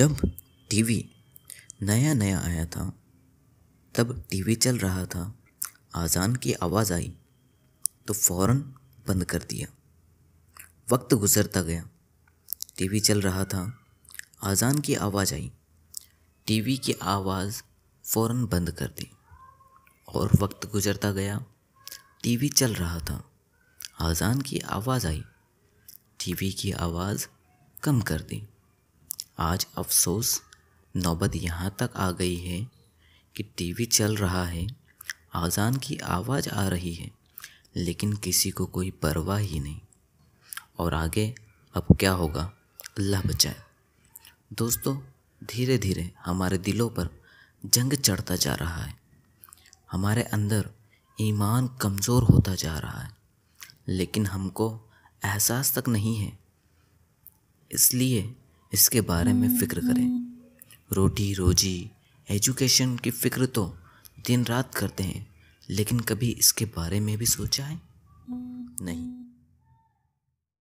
जब टीवी नया नया आया था तब टीवी चल रहा था आज़ान की आवाज़ आई तो फ़ौर बंद कर दिया वक्त गुजरता गया टीवी चल रहा था आज़ान की आवाज़ आई टीवी की आवाज़ फ़ौर बंद कर दी और वक्त गुजरता गया टीवी चल रहा था आज़ान की आवाज़ आई टीवी की आवाज़ कम कर दी आज अफसोस नौबत यहाँ तक आ गई है कि टीवी चल रहा है आज़ान की आवाज़ आ रही है लेकिन किसी को कोई परवाह ही नहीं और आगे अब क्या होगा अल्लाह बचाए दोस्तों धीरे धीरे हमारे दिलों पर जंग चढ़ता जा रहा है हमारे अंदर ईमान कमज़ोर होता जा रहा है लेकिन हमको एहसास तक नहीं है इसलिए इसके बारे में फ़िक्र करें रोटी रोजी एजुकेशन की फ़िक्र तो दिन रात करते हैं लेकिन कभी इसके बारे में भी सोचा है नहीं